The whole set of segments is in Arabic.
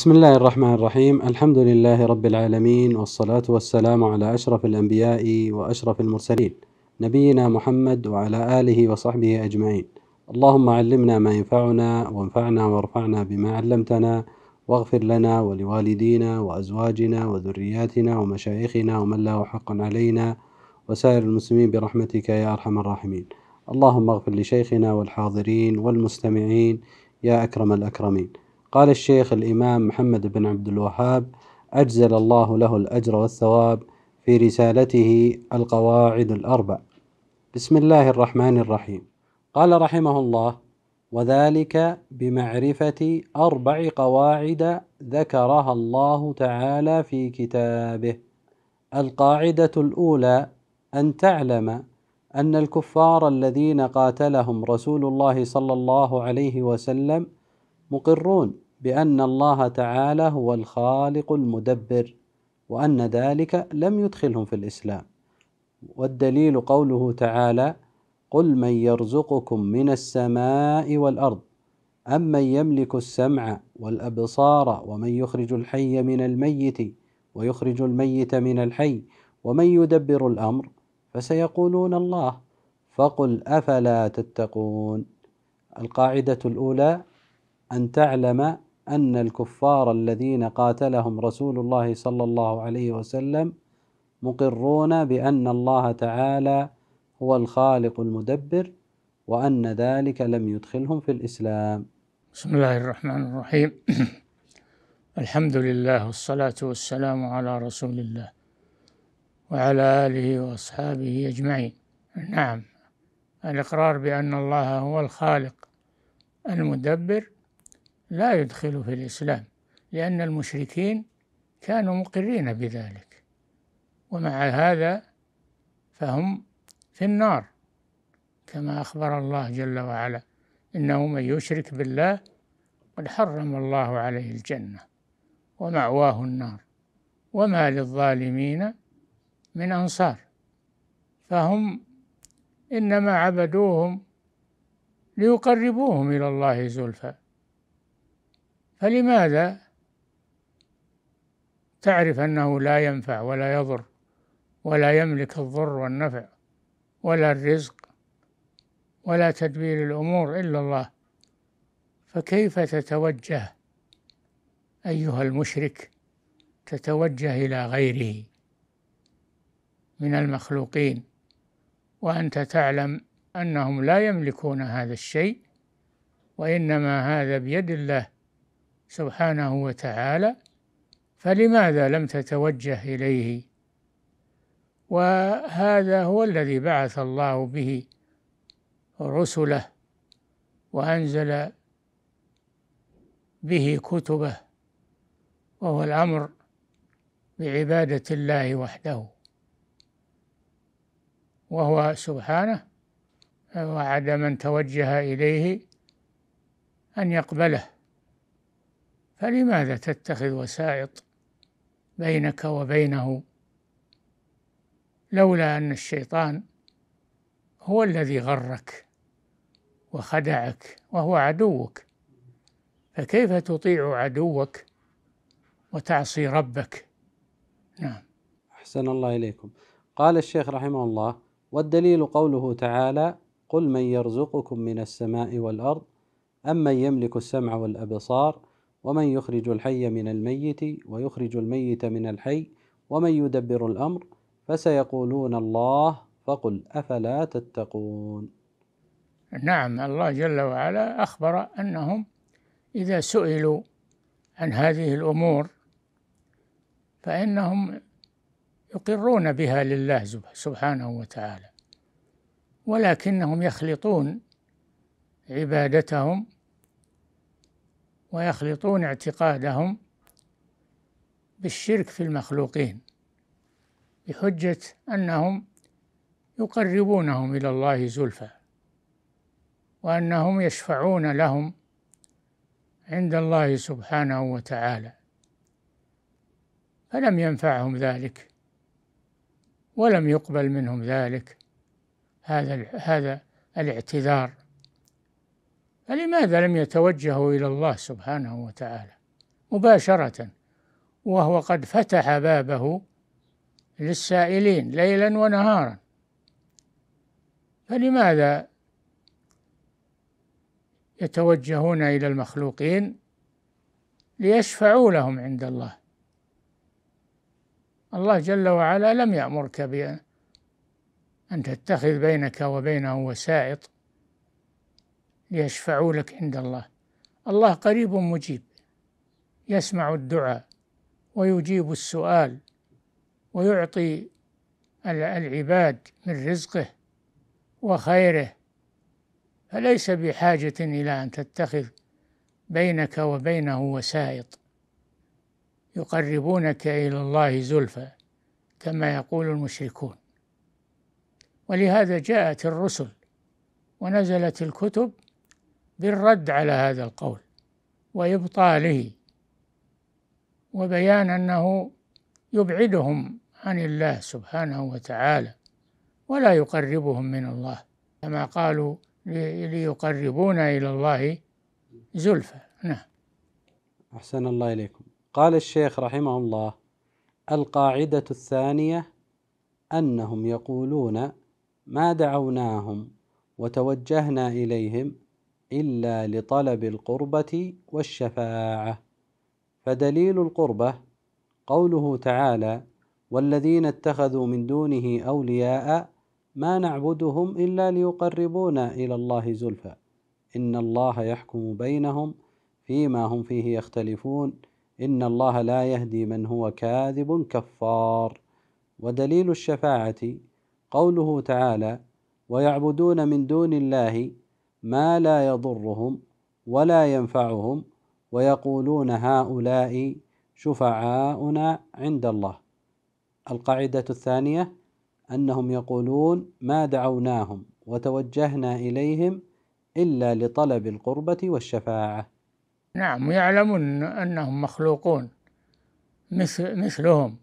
بسم الله الرحمن الرحيم الحمد لله رب العالمين والصلاة والسلام على أشرف الأنبياء وأشرف المرسلين نبينا محمد وعلى آله وصحبه أجمعين اللهم علمنا ما ينفعنا وانفعنا وارفعنا بما علمتنا واغفر لنا ولوالدينا وأزواجنا وذرياتنا ومشايخنا ومن له حق علينا وسائر المسلمين برحمتك يا أرحم الراحمين اللهم اغفر لشيخنا والحاضرين والمستمعين يا أكرم الأكرمين قال الشيخ الإمام محمد بن عبد الوهاب أجزل الله له الأجر والثواب في رسالته القواعد الأربع بسم الله الرحمن الرحيم قال رحمه الله وذلك بمعرفة أربع قواعد ذكرها الله تعالى في كتابه القاعدة الأولى أن تعلم أن الكفار الذين قاتلهم رسول الله صلى الله عليه وسلم مقرون بأن الله تعالى هو الخالق المدبر وأن ذلك لم يدخلهم في الإسلام والدليل قوله تعالى قل من يرزقكم من السماء والأرض أمن يملك السمع والأبصار ومن يخرج الحي من الميت ويخرج الميت من الحي ومن يدبر الأمر فسيقولون الله فقل أفلا تتقون القاعدة الأولى أن تعلم أن الكفار الذين قاتلهم رسول الله صلى الله عليه وسلم مقرون بأن الله تعالى هو الخالق المدبر وأن ذلك لم يدخلهم في الإسلام بسم الله الرحمن الرحيم الحمد لله والصلاة والسلام على رسول الله وعلى آله وأصحابه أجمعين نعم الإقرار بأن الله هو الخالق المدبر لا يدخل في الإسلام لأن المشركين كانوا مقرين بذلك ومع هذا فهم في النار كما أخبر الله جل وعلا إنه من يشرك بالله قد حرم الله عليه الجنة ومأواه النار وما للظالمين من أنصار فهم إنما عبدوهم ليقربوهم إلى الله زلفى فلماذا تعرف أنه لا ينفع ولا يضر ولا يملك الضر والنفع ولا الرزق ولا تدبير الأمور إلا الله فكيف تتوجه أيها المشرك تتوجه إلى غيره من المخلوقين وأنت تعلم أنهم لا يملكون هذا الشيء وإنما هذا بيد الله سبحانه وتعالى فلماذا لم تتوجه إليه وهذا هو الذي بعث الله به رسله وأنزل به كتبه وهو الأمر بعبادة الله وحده وهو سبحانه وعد من توجه إليه أن يقبله فلماذا تتخذ وسائط بينك وبينه لولا أن الشيطان هو الذي غرك وخدعك وهو عدوك فكيف تطيع عدوك وتعصي ربك نعم أحسن الله إليكم قال الشيخ رحمه الله والدليل قوله تعالى قل من يرزقكم من السماء والأرض أمن يملك السمع والأبصار ومن يخرج الحي من الميت ويخرج الميت من الحي ومن يدبر الامر فسيقولون الله فقل افلا تتقون نعم الله جل وعلا اخبر انهم اذا سئلوا عن هذه الامور فانهم يقرون بها لله سبحانه وتعالى ولكنهم يخلطون عبادتهم ويخلطون اعتقادهم بالشرك في المخلوقين بحجة أنهم يقربونهم إلى الله زلفى وأنهم يشفعون لهم عند الله سبحانه وتعالى فلم ينفعهم ذلك ولم يقبل منهم ذلك هذا هذا الاعتذار فلماذا لم يتوجهوا إلى الله سبحانه وتعالى مباشرة وهو قد فتح بابه للسائلين ليلا ونهارا فلماذا يتوجهون إلى المخلوقين ليشفعوا لهم عند الله الله جل وعلا لم يأمرك بأن تتخذ بينك وبينه وسائط ليشفعوا لك عند الله الله قريب مجيب يسمع الدعاء ويجيب السؤال ويعطي العباد من رزقه وخيره فليس بحاجة إلى أن تتخذ بينك وبينه وسائط يقربونك إلى الله زلفى كما يقول المشركون ولهذا جاءت الرسل ونزلت الكتب بالرد على هذا القول وإبطاله وبيان أنه يبعدهم عن الله سبحانه وتعالى ولا يقربهم من الله كما قالوا ليقربونا إلى الله زلفى نعم أحسن الله إليكم قال الشيخ رحمه الله القاعدة الثانية أنهم يقولون ما دعوناهم وتوجهنا إليهم إلا لطلب القربة والشفاعة فدليل القربة قوله تعالى والذين اتخذوا من دونه أولياء ما نعبدهم إلا ليقربونا إلى الله زلفى إن الله يحكم بينهم فيما هم فيه يختلفون إن الله لا يهدي من هو كاذب كفار ودليل الشفاعة قوله تعالى ويعبدون من دون الله ما لا يضرهم ولا ينفعهم ويقولون هؤلاء شفعاؤنا عند الله القاعدة الثانية أنهم يقولون ما دعوناهم وتوجهنا إليهم إلا لطلب القربة والشفاعة نعم يعلمون أنهم مخلوقون مثل مثلهم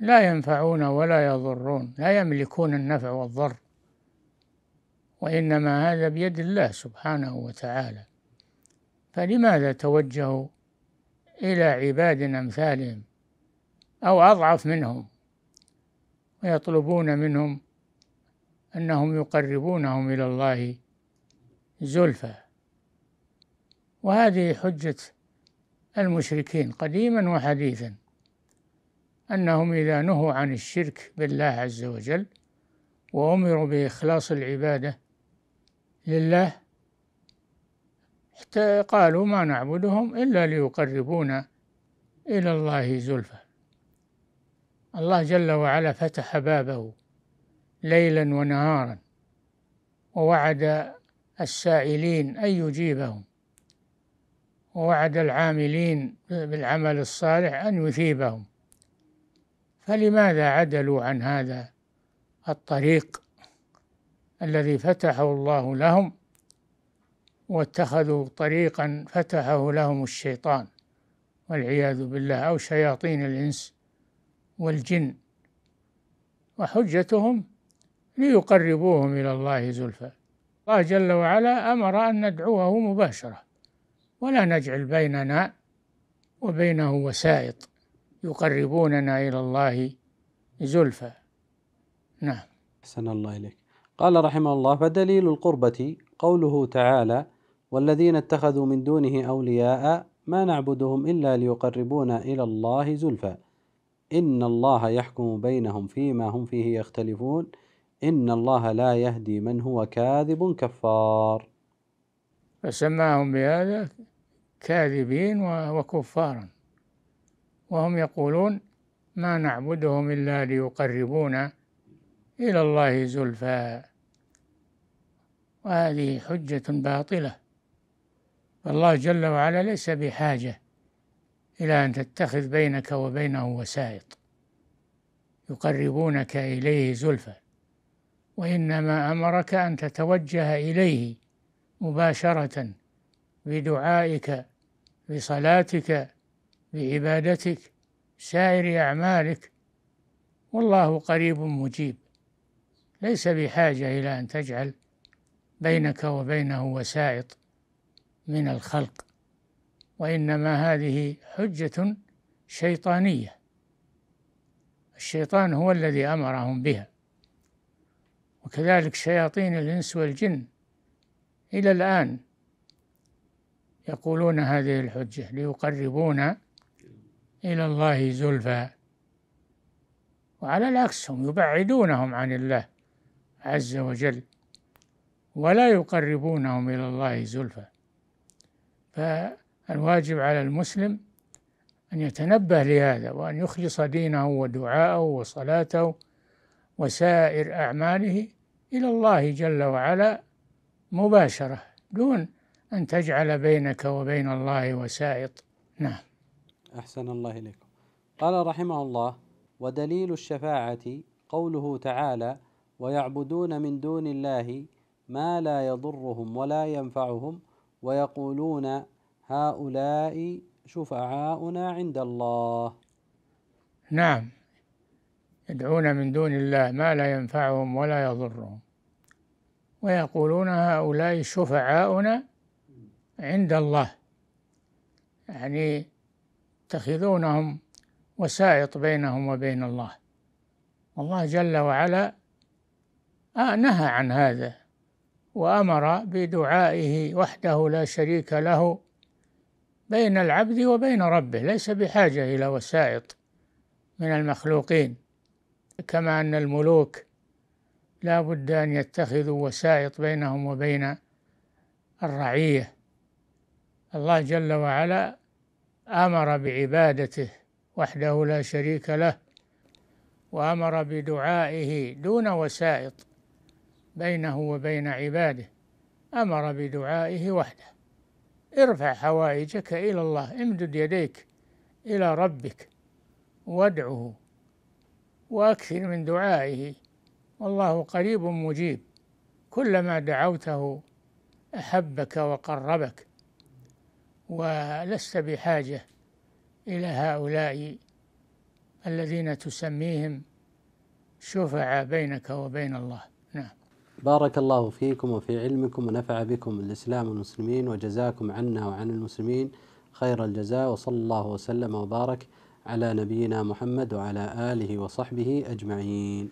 لا ينفعون ولا يضرون لا يملكون النفع والضر وإنما هذا بيد الله سبحانه وتعالى فلماذا توجهوا إلى عباد أمثالهم أو أضعف منهم ويطلبون منهم أنهم يقربونهم إلى الله زلفى وهذه حجة المشركين قديما وحديثا أنهم إذا نهوا عن الشرك بالله عز وجل وأمروا بإخلاص العبادة لله حتى قالوا ما نعبدهم إلا ليقربونا إلى الله زلفى الله جل وعلا فتح بابه ليلا ونهارا ووعد السائلين أن يجيبهم ووعد العاملين بالعمل الصالح أن يثيبهم فلماذا عدلوا عن هذا الطريق الذي فتحه الله لهم واتخذوا طريقا فتحه لهم الشيطان والعياذ بالله أو شياطين الإنس والجن وحجتهم ليقربوهم إلى الله زلفى الله جل وعلا أمر أن ندعوه مباشرة ولا نجعل بيننا وبينه وسائط يقربوننا إلى الله زلفى نعم أحسن الله إليك قال رحمه الله فدليل القربة قوله تعالى والذين اتخذوا من دونه أولياء ما نعبدهم إلا ليقربونا إلى الله زلفى إن الله يحكم بينهم فيما هم فيه يختلفون إن الله لا يهدي من هو كاذب كفار فسماهم بهذا كاذبين وكفارا وهم يقولون ما نعبدهم إلا ليقربونا إلى الله زلفى وهذه حجة باطلة فالله جل وعلا ليس بحاجة إلى أن تتخذ بينك وبينه وسائط يقربونك إليه زلفى وإنما أمرك أن تتوجه إليه مباشرة بدعائك بصلاتك بعبادتك سائر أعمالك والله قريب مجيب ليس بحاجة إلى أن تجعل بينك وبينه وسائط من الخلق وإنما هذه حجة شيطانية الشيطان هو الذي أمرهم بها وكذلك شياطين الإنس والجن إلى الآن يقولون هذه الحجة ليقربونا إلى الله زلفى وعلى العكس هم يبعدونهم عن الله عز وجل ولا يقربونهم إلى الله زلفى فالواجب على المسلم أن يتنبه لهذا وأن يخلص دينه ودعاءه وصلاته وسائر أعماله إلى الله جل وعلا مباشرة دون أن تجعل بينك وبين الله وسائط نعم أحسن الله إليكم قال رحمه الله ودليل الشفاعة قوله تعالى ويعبدون من دون الله ما لا يضرهم ولا ينفعهم ويقولون هؤلاء شفعاؤنا عند الله نعم يدعون من دون الله ما لا ينفعهم ولا يضرهم ويقولون هؤلاء شفعاؤنا عند الله يعني يتخذونهم وسائط بينهم وبين الله الله جل وعلا آه نهى عن هذا وأمر بدعائه وحده لا شريك له بين العبد وبين ربه ليس بحاجة إلى وسائط من المخلوقين كما أن الملوك لا بد أن يتخذوا وسائط بينهم وبين الرعية الله جل وعلا امر بعبادته وحده لا شريك له وامر بدعائه دون وسائط بينه وبين عباده امر بدعائه وحده ارفع حوائجك الى الله امدد يديك الى ربك وادعه واكثر من دعائه والله قريب مجيب كلما دعوته احبك وقربك ولست بحاجه الى هؤلاء الذين تسميهم شفعاء بينك وبين الله نعم بارك الله فيكم وفي علمكم ونفع بكم الإسلام والمسلمين وجزاكم عنا وعن المسلمين خير الجزاء وصلى الله وسلم وبارك على نبينا محمد وعلى آله وصحبه أجمعين